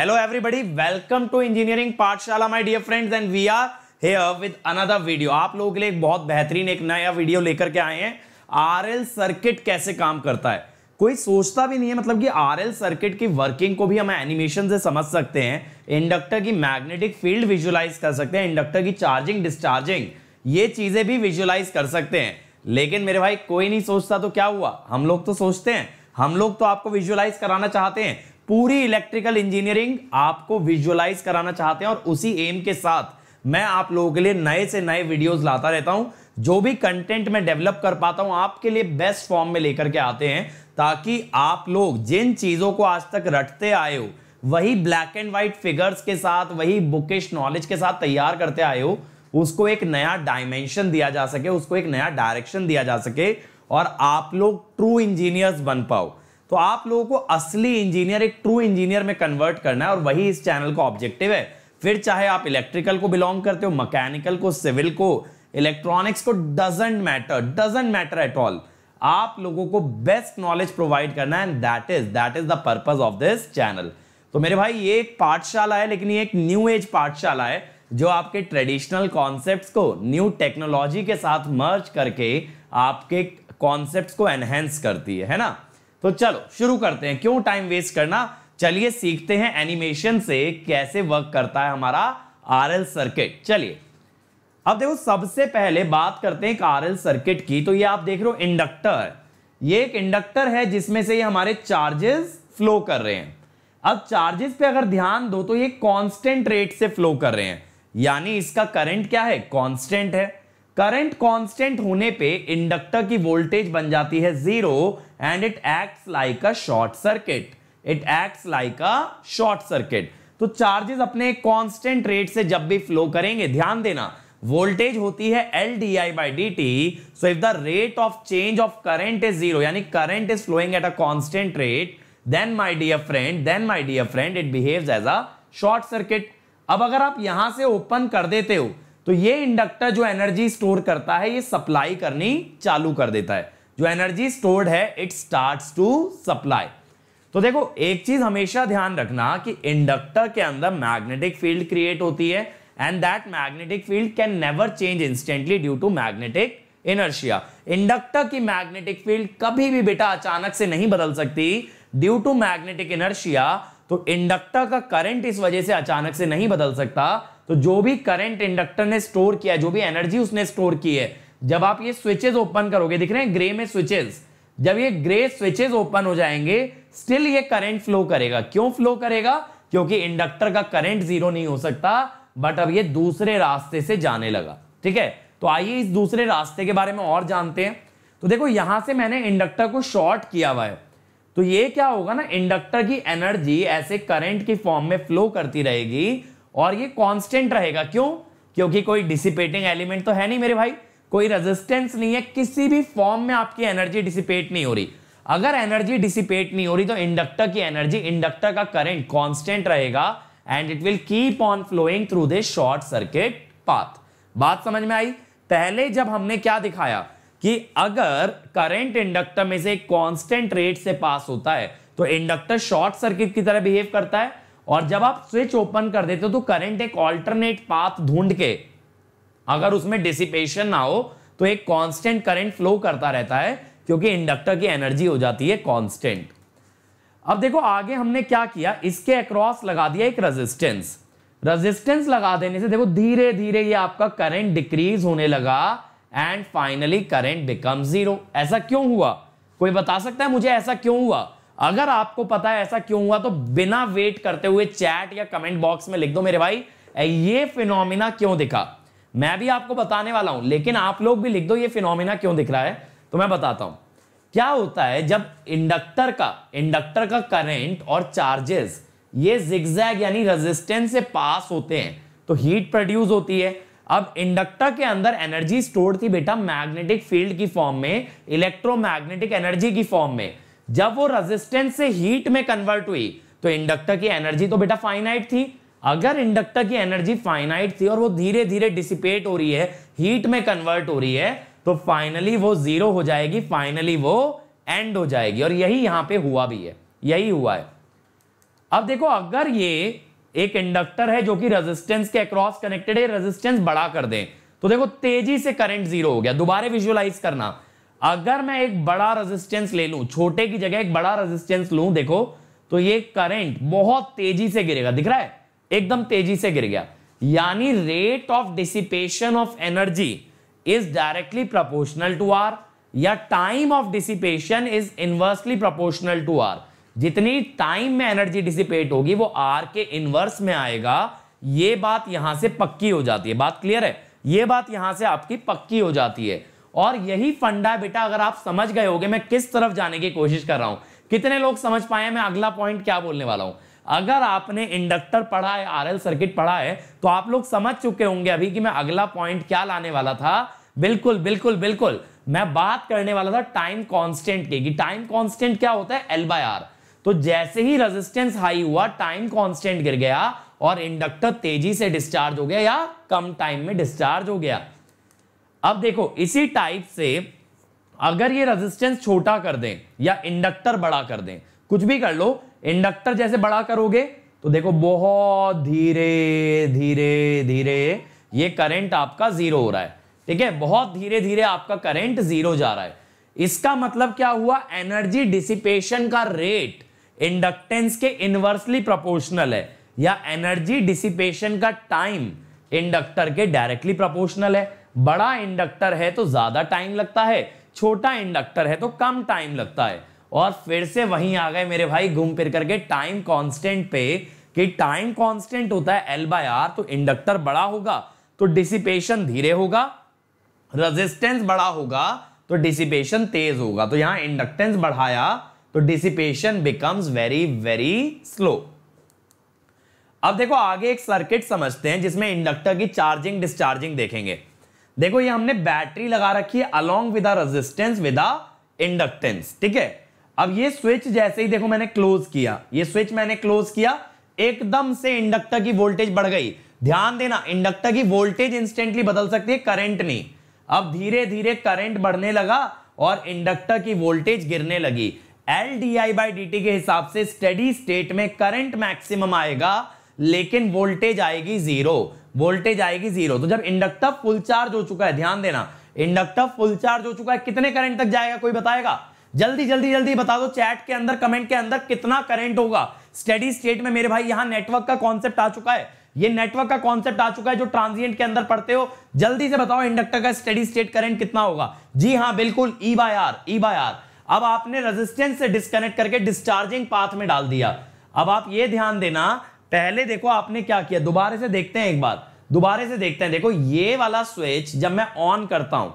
hello everybody welcome to engineering Pathshala my dear friends and we are here with another video आप लोगों के लिए एक बहुत बेहतरीन एक नया वीडियो लेकर के आए हैं आरएल सर्किट कैसे काम करता है कोई सोचता भी नहीं है मतलब कि आरएल सर्किट की वर्किंग को भी हम एनिमेशन से समझ सकते हैं इंडक्टर की मैग्नेटिक फील्ड विजुअलाइज कर सकते हैं इंडक्टर की चार्जिंग डिस्चार्जिंग ये चीजें भी विजुअलाइज कर सकते हैं लेकिन मेरे भाई कोई नहीं सोचता तो क्या हुआ हम लोग तो सोचते हैं हम लोग तो आपको विजुअलाइज कराना चाहते हैं पूरी इलेक्ट्रिकल इंजीनियरिंग आपको विजुअलाइज कराना चाहते हैं और उसी एम के साथ मैं आप लोगों के लिए नए से नए वीडियोस लाता रहता हूं जो भी कंटेंट मैं डेवलप कर पाता हूं आपके लिए बेस्ट फॉर्म में लेकर के आते हैं ताकि आप लोग जिन चीज़ों को आज तक रटते आए हो वही ब्लैक एंड व्हाइट फिगर्स के साथ वही बुकिश नॉलेज के साथ तैयार करते आए हो उसको एक नया डायमेंशन दिया जा सके उसको एक नया डायरेक्शन दिया जा सके और आप लोग ट्रू इंजीनियर्स बन पाओ तो आप लोगों को असली इंजीनियर एक ट्रू इंजीनियर में कन्वर्ट करना है और वही इस चैनल का ऑब्जेक्टिव है फिर चाहे आप इलेक्ट्रिकल को बिलोंग करते हो मैकेनिकल को सिविल को इलेक्ट्रॉनिक्स को doesn't matter doesn't matter at all आप लोगों को बेस्ट नॉलेज प्रोवाइड करना है and that is that is the purpose of this channel तो मेरे भाई ये एक पाठशाला है लेकिन ये एक न्यू एज पाठशाला है जो आपके ट्रेडिशनल कॉन्सेप्ट्स को न्यू टेक्नोलॉजी के साथ मर्ज करके आपके कॉन्सेप्ट्स को एनहेंस करती है है ना तो चलो शुरू करते हैं क्यों टाइम वेस्ट करना चलिए सीखते हैं एनिमेशन से कैसे वर्क करता है हमारा आर सर्किट चलिए अब देखो सबसे पहले बात करते हैं एक आर सर्किट की तो ये आप देख रहे हो इंडक्टर ये एक इंडक्टर है जिसमें से ये हमारे चार्जेस फ्लो कर रहे हैं अब चार्जेस पे अगर ध्यान दो तो ये कांस्टेंट रेट से फ्लो कर रहे हैं यानी इसका करंट क्या है कांस्टेंट है करंट कांस्टेंट होने पे इंडक्टर की वोल्टेज बन जाती है zero and it act like a short circuit it act like a short circuit तो चार्जेस अपने कांस्टेंट रेट से जब भी फ्लो करेंगे ध्यान देना वोल्टेज होती है L D I by D T so if the rate of change of current is zero यानी current is flowing at a constant rate then my dear friend then my dear friend it behaves as a short circuit अब अगर आप यहां से open कर देते हो तो ये इंडक्टर जो एनर्जी स्टोर करता है ये सप्लाई करनी चालू कर देता है जो एनर्जी स्टोर्ड है इट स्टार्ट टू सप्लाई तो देखो एक चीज हमेशा ध्यान रखना कि इंडक्टर के अंदर मैग्नेटिक फील्ड क्रिएट होती है and that magnetic field can never change instantly due to magnetic inertia inductor की मैग्नेटिक फील्ड कभी भी बेटा अचानक से नहीं बदल सकती ड्यू टू मैग्नेटिक इनर्शिया तो इंडक्टर का करंट इस वजह से अचानक से नहीं बदल सकता तो जो भी करंट इंडक्टर ने स्टोर किया जो भी एनर्जी उसने स्टोर की है जब आप ये स्विचेस ओपन करोगे दिख रहे हैं ग्रे में स्विचेस जब ये ग्रे स्विचेस ओपन हो जाएंगे स्टिल ये करंट फ्लो करेगा क्यों फ्लो करेगा क्योंकि इंडक्टर का करंट जीरो नहीं हो सकता बट अब ये दूसरे रास्ते से जाने लगा ठीक है तो आइए इस दूसरे रास्ते के बारे में और जानते हैं तो देखो यहां से मैंने इंडक्टर को शॉर्ट किया हुआ है तो ये क्या होगा ना इंडक्टर की एनर्जी ऐसे करंट की फॉर्म में फ्लो करती रहेगी और ये कांस्टेंट रहेगा क्यों क्योंकि कोई डिसिपेटिंग एलिमेंट तो है नहीं मेरे भाई कोई रेजिस्टेंस नहीं है किसी भी फॉर्म में आपकी एनर्जी डिसिपेट नहीं हो रही अगर एनर्जी डिसिपेट नहीं हो रही तो इंडक्टर की एनर्जी इंडक्टर का करंट कांस्टेंट रहेगा and it will keep on flowing through this short circuit path बात समझ में आई पहले जब हमने क्या दिखाया कि अगर करंट इंडक्टर में से कांस्टेंट रेट से पास होता है तो इंडक्टर शॉर्ट सर्किट की तरह बिहेव करता है और जब आप स्विच ओपन कर देते हो तो करंट एक ऑल्टरनेट पाथ ढूंढ के अगर उसमें डिसिपेशन ना हो तो एक कांस्टेंट करंट फ्लो करता रहता है क्योंकि इंडक्टर की एनर्जी हो जाती है कांस्टेंट अब देखो आगे हमने क्या किया इसके अक्रॉस लगा दिया एक रेजिस्टेंस रेजिस्टेंस लगा देने से देखो धीरे धीरे ये आपका करंट डिक्रीज होने लगा and finally current become zero ऐसा क्यों हुआ कोई बता सकता है मुझे ऐसा क्यों हुआ अगर आपको पता है ऐसा क्यों हुआ तो बिना वेट करते हुए चैट या कमेंट बॉक्स में लिख दो मेरे भाई ये फिनोमिना क्यों दिखा मैं भी आपको बताने वाला हूं लेकिन आप लोग भी लिख दो ये फिनोमिना क्यों दिख रहा है तो मैं बताता हूं क्या होता है जब इंडक्टर का इंडक्टर का करंट और चार्जेस ये जिग्जैग यानी रेजिस्टेंस से पास होते हैं तो हीट प्रोड्यूस होती है अब इंडक्टर के अंदर एनर्जी स्टोर थी बेटा मैग्नेटिक फील्ड की फॉर्म में इलेक्ट्रोमैग्नेटिक एनर्जी की फॉर्म में जब वो रेजिस्टेंस से हीट में कन्वर्ट हुई तो इंडक्टर की एनर्जी तो बेटा फाइनाइट थी अगर इंडक्टर की एनर्जी फाइनाइट थी और वो धीरे धीरे डिसिपेट हो रही है हीट में कन्वर्ट हो रही है तो फाइनली वो जीरो हो जाएगी फाइनली वो एंड हो जाएगी और यही यहां पे हुआ भी है यही हुआ है अब देखो अगर ये एक इंडक्टर है जो कि रेजिस्टेंस के अक्रॉस कनेक्टेड है रेजिस्टेंस बड़ा कर दें तो देखो तेजी से करंट जीरो हो गया दोबारा विजुअलाइज करना अगर मैं एक बड़ा रेजिस्टेंस ले लू छोटे की जगह एक बड़ा रेजिस्टेंस लूं देखो तो ये करंट बहुत तेजी से गिरेगा दिख रहा है एकदम तेजी से गिर गया यानी rate of dissipation of energy is directly proportional to R या time of dissipation is inversely proportional to R जितनी टाइम में एनर्जी डिसिपेट होगी वो आर के इनवर्स में आएगा ये बात यहां से पक्की हो जाती है बात क्लियर है ये बात यहां से आपकी पक्की हो जाती है और यही फंडा बेटा अगर आप समझ गए होगे मैं किस तरफ जाने की कोशिश कर रहा हूं कितने लोग समझ पाए मैं अगला पॉइंट क्या बोलने वाला हूं अगर आपने इंडक्टर पढ़ा है आरएल सर्किट पढ़ा है तो आप लोग समझ चुके होंगे अभी कि मैं अगला पॉइंट क्या लाने वाला था बिल्कुल बिल्कुल बिल्कुल मैं बात करने वाला था टाइम कांस्टेंट की कि टाइम कांस्टेंट क्या होता है एल बाय आर तो जैसे ही रेजिस्टेंस हाई हुआ टाइम कांस्टेंट गिर गया और इंडक्टर तेजी से डिस्चार्ज हो गया या कम टाइम में डिस्चार्ज हो गया अब देखो इसी टाइप से अगर ये रेजिस्टेंस छोटा कर दें या इंडक्टर बड़ा कर दें कुछ भी कर लो इंडक्टर जैसे बड़ा करोगे तो देखो बहुत धीरे धीरे धीरे ये करंट आपका जीरो हो रहा है ठीक है बहुत धीरे धीरे आपका करंट जीरो जा रहा है इसका मतलब क्या हुआ एनर्जी डिसिपेशन का रेट इंडक्टेंस के इनवर्सली प्रोपोर्शनल है या एनर्जी डिसिपेशन का टाइम इंडक्टर के डायरेक्टली प्रोपोर्शनल है बड़ा इंडक्टर है तो ज्यादा टाइम लगता है छोटा इंडक्टर है तो कम टाइम लगता है और फिर से वहीं आ गए मेरे भाई घूम फिर करके टाइम कांस्टेंट पे कि टाइम कांस्टेंट होता है एल बाय आर तो इंडक्टर बड़ा होगा तो डिसिपेशन धीरे होगा रेजिस्टेंस बड़ा होगा तो डिसिपेशन तेज होगा तो यहां इंडक्टेंस बढ़ाया तो dissipation becomes very very slow अब देखो आगे एक सर्किट समझते हैं जिसमें इंडक्टर की चार्जिंग डिस्चार्जिंग देखेंगे देखो ये हमने बैटरी लगा रखी है along with resistance with inductance ठीक है अब ये स्विच जैसे ही देखो मैंने क्लोज किया ये स्विच मैंने क्लोज किया एकदम से इंडक्टर की वोल्टेज बढ़ गई ध्यान देना इंडक्टर की वोल्टेज इंस्टेंटली बदल सकती है करंट नहीं अब धीरे धीरे करंट बढ़ने लगा और इंडक्टर की वोल्टेज गिरने लगी L D I by D T के हिसाब से स्टडी स्टेट में करंट मैक्सिमम आएगा लेकिन वोल्टेज आएगी जीरो वोल्टेज आएगी जीरो तो जब इंडक्टर फुल चार्ज हो चुका है ध्यान देना इंडक्टर फुल चार्ज हो चुका है कितने करंट तक जाएगा कोई बताएगा जल्दी जल्दी जल्दी बता दो चैट के अंदर कमेंट के अंदर कितना करंट होगा स्टडी स्टेट में मेरे भाई यहां नेटवर्क का कॉन्सेप्ट आ चुका है ये नेटवर्क का कॉन्सेप्ट आ चुका है जो ट्रांजिएंट के अंदर पढ़ते हो जल्दी से बताओ इंडक्टर का स्टडी स्टेट करंट कितना होगा जी हाँ बिल्कुल E by R E by R अब आपने रेजिस्टेंस से डिस्कनेक्ट करके डिस्चार्जिंग पाथ में डाल दिया अब आप ये ध्यान देना पहले देखो आपने क्या किया दोबारे से देखते हैं एक बार दोबारे से देखते हैं देखो ये वाला स्विच जब मैं ऑन करता हूं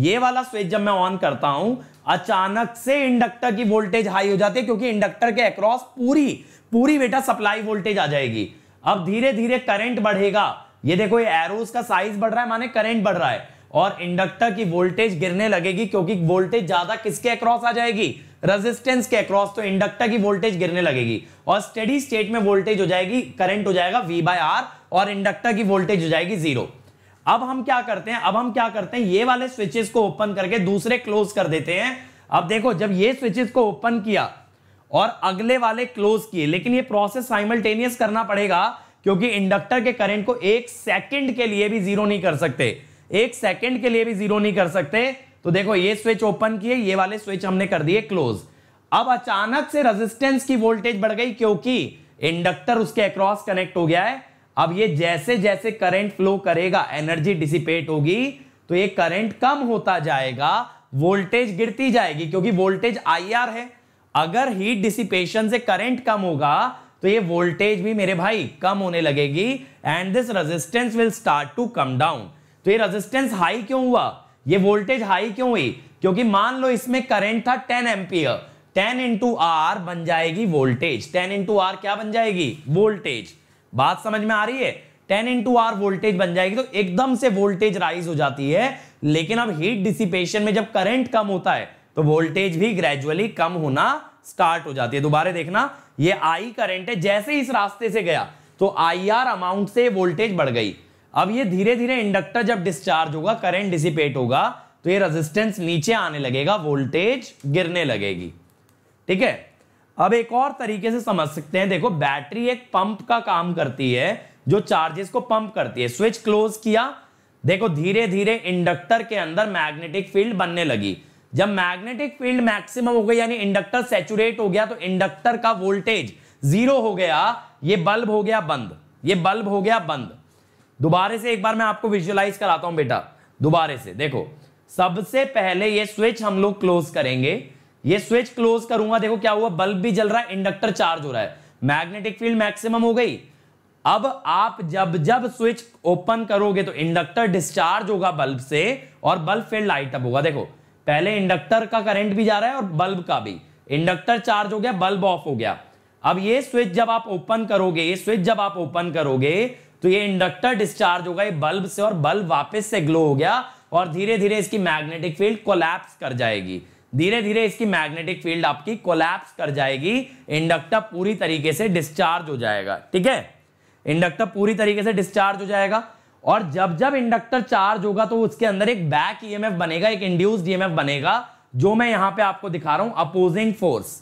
ये वाला स्विच जब मैं ऑन करता हूं अचानक से इंडक्टर की वोल्टेज हाई हो जाती है क्योंकि इंडक्टर के अक्रॉस पूरी पूरी बेटा सप्लाई वोल्टेज आ जाएगी अब धीरे धीरे करंट बढ़ेगा ये देखो ये एरोस का साइज बढ़ रहा है माने करंट बढ़ रहा है और इंडक्टर की वोल्टेज गिरने लगेगी क्योंकि वोल्टेज ज्यादा किसके अक्रॉस आ जाएगी रेजिस्टेंस के अक्रॉस तो इंडक्टर की वोल्टेज गिरने लगेगी और स्टेडी स्टेट में वोल्टेज हो जाएगी करंट हो जाएगा वी बाय आर और इंडक्टर की वोल्टेज हो जाएगी जीरो अब हम क्या करते हैं अब हम क्या करते हैं ये वाले स्विचेस को ओपन करके दूसरे क्लोज कर देते हैं अब देखो जब ये स्विचेस को ओपन किया और अगले वाले क्लोज किए लेकिन ये प्रोसेस साइमल्टेनियस करना पड़ेगा क्योंकि इंडक्टर के करंट को एक सेकंड के लिए भी जीरो नहीं कर सकते एक सेकंड के लिए भी जीरो नहीं कर सकते तो देखो ये स्विच ओपन किए ये वाले स्विच हमने कर दिए क्लोज अब अचानक से रेजिस्टेंस की वोल्टेज बढ़ गई क्योंकि इंडक्टर उसके अक्रॉस कनेक्ट हो गया है अब ये जैसे जैसे करंट फ्लो करेगा एनर्जी डिसिपेट होगी तो ये करंट कम होता जाएगा वोल्टेज गिरती जाएगी क्योंकि वोल्टेज आईआर है अगर हीट डिसिपेशन से करंट कम होगा तो ये वोल्टेज भी मेरे भाई कम होने लगेगी and this resistance will start to come down तो ये रेजिस्टेंस हाई क्यों हुआ ये वोल्टेज हाई क्यों हुई क्योंकि मान लो इसमें करंट था 10 एम्पियर 10 इंटू आर बन जाएगी वोल्टेज 10 इंटू आर क्या बन जाएगी वोल्टेज बात समझ में आ रही है टेन इंटू आर वोल्टेज बन जाएगी तो एकदम से वोल्टेज राइज हो जाती है लेकिन अब हीट डिसिपेशन में जब करंट कम होता है तो वोल्टेज भी ग्रेजुअली कम होना स्टार्ट हो जाती है दोबारा देखना ये आई करंट है जैसे इस रास्ते से गया तो आई आर अमाउंट से वोल्टेज बढ़ गई अब ये धीरे धीरे इंडक्टर जब डिस्चार्ज होगा करंट डिसिपेट होगा तो ये रेजिस्टेंस नीचे आने लगेगा वोल्टेज गिरने लगेगी ठीक है अब एक और तरीके से समझ सकते हैं देखो बैटरी एक पंप का काम करती है जो चार्जेस को पंप करती है स्विच क्लोज किया देखो धीरे धीरे इंडक्टर के अंदर मैग्नेटिक फील्ड बनने लगी जब मैग्नेटिक फील्ड मैक्सिमम हो गई यानी इंडक्टर सेचुरेट हो गया तो इंडक्टर का वोल्टेज जीरो हो गया ये बल्ब हो गया बंद ये बल्ब हो गया बंद दोबारे से एक बार मैं आपको विजुअलाइज कराता हूं बेटा दोबारे से देखो सबसे पहले ये स्विच हम लोग क्लोज करेंगे ये स्विच क्लोज करूंगा देखो क्या हुआ बल्ब भी जल रहा है इंडक्टर चार्ज हो रहा है मैग्नेटिक फील्ड मैक्सिमम हो गई अब आप जब जब स्विच ओपन करोगे तो इंडक्टर डिस्चार्ज होगा बल्ब से और बल्ब फिर लाइट अप होगा देखो पहले इंडक्टर का करंट भी जा रहा है और बल्ब का भी इंडक्टर चार्ज हो गया बल्ब ऑफ हो गया अब ये स्विच जब आप ओपन करोगे ये स्विच जब आप ओपन करोगे तो ये इंडक्टर डिस्चार्ज होगा ये बल्ब से और बल्ब वापस से ग्लो हो गया और धीरे धीरे इसकी मैग्नेटिक फील्ड कोलैप्स कर जाएगी धीरे धीरे इसकी मैग्नेटिक फील्ड आपकी कोलैप्स कर जाएगी इंडक्टर पूरी तरीके से डिस्चार्ज हो जाएगा ठीक है इंडक्टर पूरी तरीके से डिस्चार्ज हो जाएगा और जब जब इंडक्टर चार्ज होगा तो उसके अंदर एक बैक ईएमएफ बनेगा एक इंड्यूस्ड ईएमएफ बनेगा जो मैं यहां पे आपको दिखा रहा हूं अपोजिंग फोर्स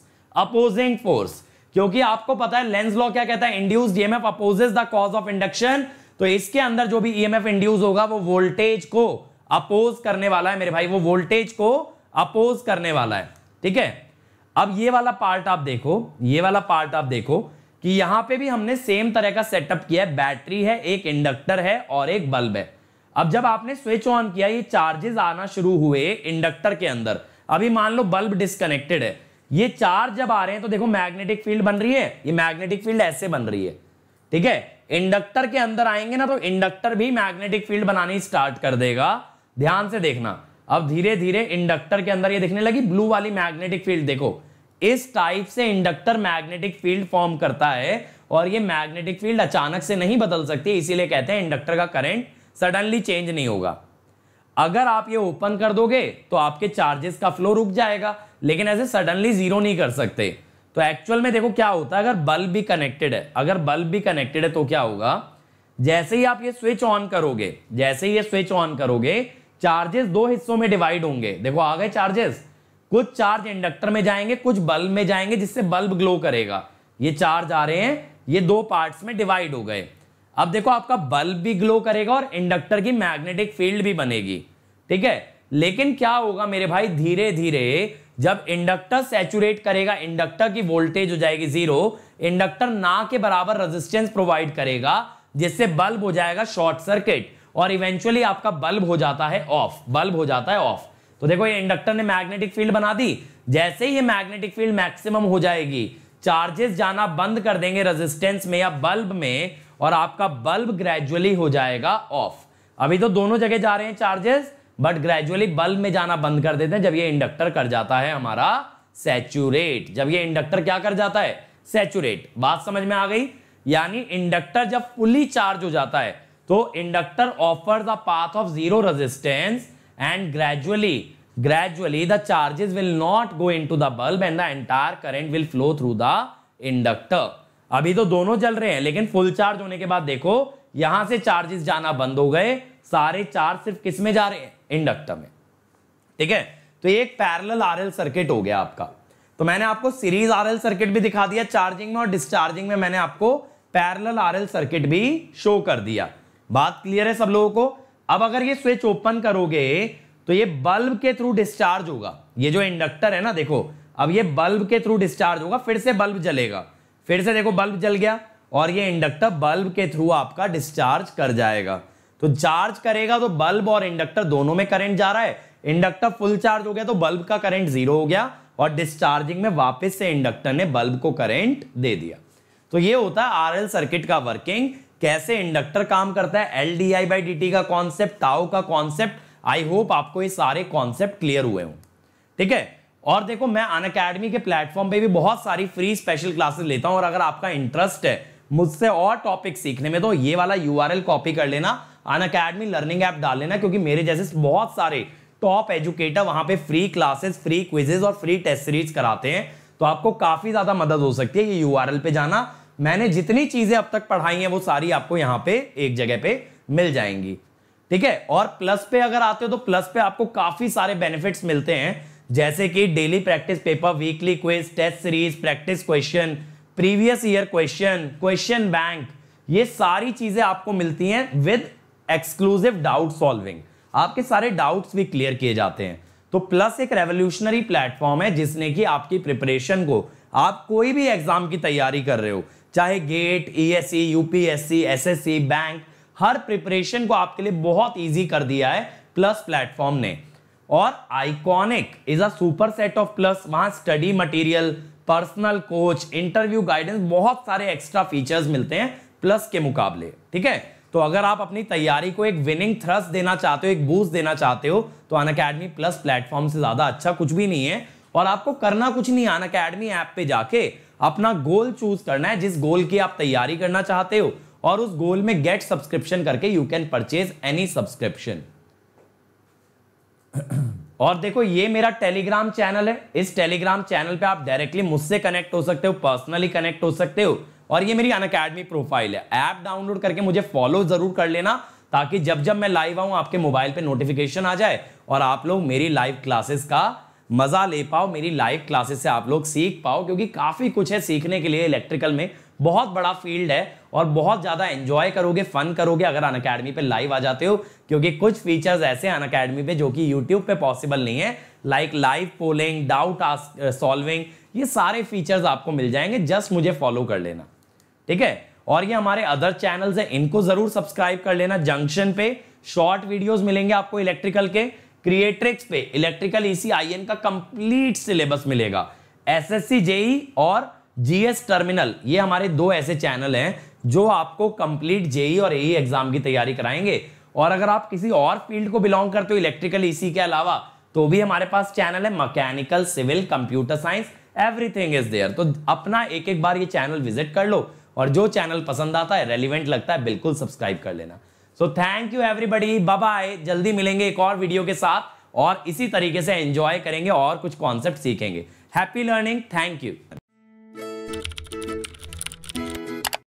अपोजिंग फोर्स क्योंकि आपको पता है लेंस लॉ क्या कहता है induced EMF opposes the cause of induction तो इसके अंदर जो भी ईएमएफ इंड्यूस होगा वो वोल्टेज को अपोज करने वाला है मेरे भाई वो वोल्टेज को अपोज करने वाला है ठीक है अब ये वाला पार्ट आप देखो ये वाला पार्ट आप देखो कि यहां पे भी हमने सेम तरह का सेटअप किया है बैटरी है एक इंडक्टर है और एक बल्ब है अब जब आपने स्विच ऑन किया ये चार्जेस आना शुरू हुए इंडक्टर के अंदर अभी मान लो बल्ब डिस्कनेक्टेड है ये चार्ज जब आ रहे हैं तो देखो मैग्नेटिक फील्ड बन रही है ये मैग्नेटिक फील्ड ऐसे बन रही है ठीक है इंडक्टर के अंदर आएंगे ना तो इंडक्टर भी मैग्नेटिक फील्ड बनानी स्टार्ट कर देगा ध्यान से देखना अब धीरे धीरे इंडक्टर के अंदर ये दिखने लगी ब्लू वाली मैग्नेटिक फील्ड देखो इस टाइप से इंडक्टर मैग्नेटिक फील्ड फॉर्म करता है और ये मैग्नेटिक फील्ड अचानक से नहीं बदल सकती इसीलिए कहते हैं इंडक्टर का करंट सडनली चेंज नहीं होगा अगर आप ये ओपन कर दोगे तो आपके चार्जेस का फ्लो रुक जाएगा लेकिन ऐसे सडनली जीरो नहीं कर सकते तो एक्चुअल में देखो क्या होता है अगर बल्ब भी कनेक्टेड है अगर बल्ब भी कनेक्टेड है तो क्या होगा जैसे ही आप ये स्विच ऑन करोगे जैसे ही ये स्विच ऑन करोगे चार्जेस दो हिस्सों में डिवाइड होंगे देखो आ गए चार्जेस कुछ चार्ज इंडक्टर में जाएंगे कुछ बल्ब में जाएंगे जिससे बल्ब ग्लो करेगा ये चार्ज आ रहे हैं ये दो पार्ट्स में डिवाइड हो गए अब देखो आपका बल्ब भी ग्लो करेगा और इंडक्टर की मैग्नेटिक फील्ड भी बनेगी ठीक है लेकिन क्या होगा मेरे भाई धीरे धीरे जब इंडक्टर सेचुरेट करेगा इंडक्टर की वोल्टेज हो जाएगी जीरो इंडक्टर ना के बराबर रेजिस्टेंस प्रोवाइड करेगा जिससे बल्ब हो जाएगा शॉर्ट सर्किट और इवेंचुअली आपका बल्ब हो जाता है ऑफ बल्ब हो जाता है ऑफ तो देखो ये इंडक्टर ने मैग्नेटिक फील्ड बना दी जैसे ही ये मैग्नेटिक फील्ड मैक्सिमम हो जाएगी चार्जेस जाना बंद कर देंगे रेजिस्टेंस में या बल्ब में और आपका बल्ब ग्रेजुअली हो जाएगा ऑफ अभी तो दोनों जगह जा रहे हैं चार्जेस बट ग्रेजुअली बल्ब में जाना बंद कर देते हैं जब ये इंडक्टर कर जाता है हमारा सेचुरेट जब ये इंडक्टर क्या कर जाता है सेचुरेट बात समझ में आ गई यानी इंडक्टर जब फुली चार्ज हो जाता है तो inductor offer the path of zero resistance and gradually the charges will not go into the bulb and the entire current will flow through the inductor अभी तो दोनों जल रहे हैं लेकिन फुल चार्ज होने के बाद देखो यहां से चार्जेस जाना बंद हो गए सारे चार्ज सिर्फ किस में जा रहे हैं इंडक्टर में ठीक है तो ये एक आर एल सर्किट हो गया आपका तो मैंने आपको सीरीज एल सर्किट भी दिखा दिया चार्जिंग में और डिस्चार्जिंग में मैंने आपको आर एल सर्किट भी शो कर दिया बात क्लियर है सब लोगों को अब अगर ये स्विच ओपन करोगे तो ये बल्ब के थ्रू डिस्चार्ज होगा ये जो इंडक्टर है ना देखो अब ये बल्ब के थ्रू डिस्चार्ज होगा फिर से बल्ब जलेगा फिर से देखो बल्ब जल गया और ये इंडक्टर बल्ब के थ्रू आपका डिस्चार्ज कर जाएगा तो चार्ज करेगा तो बल्ब और इंडक्टर दोनों में करंट जा रहा है इंडक्टर फुल चार्ज हो गया तो बल्ब का करंट जीरो हो गया और डिस्चार्जिंग में वापस से इंडक्टर ने बल्ब को करंट दे दिया तो ये होता है आरएल सर्किट का वर्किंग कैसे इंडक्टर काम करता है L D I by D T का कॉन्सेप्ट टाओ का कॉन्सेप्ट आई होप आपको ये सारे कॉन्सेप्ट क्लियर हुए हों ठीक है और देखो मैं अन अकेडमी के प्लेटफॉर्म पे भी बहुत सारी फ्री स्पेशल क्लासेस लेता हूं और अगर आपका इंटरेस्ट है मुझसे और टॉपिक सीखने में तो ये वाला यू कॉपी कर लेना अन अकेडमी लर्निंग ऐप डाल लेना क्योंकि मेरे जैसे बहुत सारे टॉप एजुकेटर वहां पे फ्री क्लासेस फ्री क्विजेज और फ्री टेस्ट सीरीज कराते हैं तो आपको काफी ज्यादा मदद हो सकती है ये यू पे जाना मैंने जितनी चीजें अब तक पढ़ाई हैं वो सारी आपको यहां पे एक जगह पे मिल जाएंगी ठीक है और प्लस पे अगर आते हो तो प्लस पे आपको काफी सारे बेनिफिट्स मिलते हैं जैसे कि daily practice paper weekly quiz test series practice question previous year question question bank ये सारी चीजें आपको मिलती हैं विद एक्सक्लूसिव डाउट सॉल्विंग आपके सारे डाउट्स भी क्लियर किए जाते हैं तो प्लस एक रेवोल्यूशनरी प्लेटफॉर्म है जिसने कि आपकी प्रिपरेशन को आप कोई भी एग्जाम की तैयारी कर रहे हो चाहे GATE ESC UPSC SSC bank हर प्रिपरेशन को आपके लिए बहुत ईजी कर दिया है प्लस प्लेटफॉर्म ने और Iconic is a super set of Plus वहां study material personal coach interview guidance बहुत सारे एक्स्ट्रा फीचर्स मिलते हैं प्लस के मुकाबले ठीक है तो अगर आप अपनी तैयारी को एक विनिंग थ्रस्ट देना चाहते हो एक बूस्ट देना चाहते हो तो अन अकेडमी प्लस प्लेटफॉर्म से ज्यादा अच्छा कुछ भी नहीं है और आपको करना कुछ नहीं अन अकेडमी ऐप पे जाके अपना गोल चूज करना है जिस गोल की आप तैयारी करना चाहते हो और उस गोल में गेट सब्सक्रिप्शन करके you can purchase any subscription और देखो ये मेरा टेलीग्राम चैनल है इस टेलीग्राम चैनल पे आप डायरेक्टली मुझसे कनेक्ट हो सकते हो पर्सनली कनेक्ट हो सकते हो और ये मेरी अनकेडमी प्रोफाइल है ऐप डाउनलोड करके मुझे फॉलो जरूर कर लेना ताकि जब जब मैं लाइव आऊं आपके मोबाइल पे नोटिफिकेशन आ जाए और आप लोग मेरी लाइव क्लासेस का मज़ा ले पाओ मेरी लाइव क्लासेस से आप लोग सीख पाओ क्योंकि काफ़ी कुछ है सीखने के लिए इलेक्ट्रिकल में बहुत बड़ा फील्ड है और बहुत ज़्यादा एंजॉय करोगे फन करोगे अगर अन अकेडमी पर लाइव आ जाते हो क्योंकि कुछ फीचर्स ऐसे अन अकेडमी पे जो कि यूट्यूब पे पॉसिबल नहीं है like live polling doubt solving ये सारे फीचर्स आपको मिल जाएंगे जस्ट मुझे फॉलो कर लेना ठीक है और ये हमारे अदर चैनल्स हैं इनको ज़रूर सब्सक्राइब कर लेना जंक्शन पे शॉर्ट वीडियोस मिलेंगे आपको इलेक्ट्रिकल के क्रिएट्रिक्स पे इलेक्ट्रिकल ईसी आई का कंप्लीट सिलेबस मिलेगा एसएससी जेई e और जीएस टर्मिनल ये हमारे दो ऐसे चैनल हैं जो आपको कंप्लीट जेई e और एई एग्जाम e की तैयारी कराएंगे और अगर आप किसी और फील्ड को बिलोंग करते हो इलेक्ट्रिकल ईसी के अलावा तो भी हमारे पास चैनल है mechanical civil computer science everything is there तो अपना एक एक बार ये चैनल विजिट कर लो और जो चैनल पसंद आता है रेलिवेंट लगता है बिल्कुल सब्सक्राइब कर लेना so thank you everybody bye जल्दी मिलेंगे एक और वीडियो के साथ और इसी तरीके से एंजॉय करेंगे और कुछ कॉन्सेप्ट सीखेंगे हैप्पी लर्निंग थैंक यू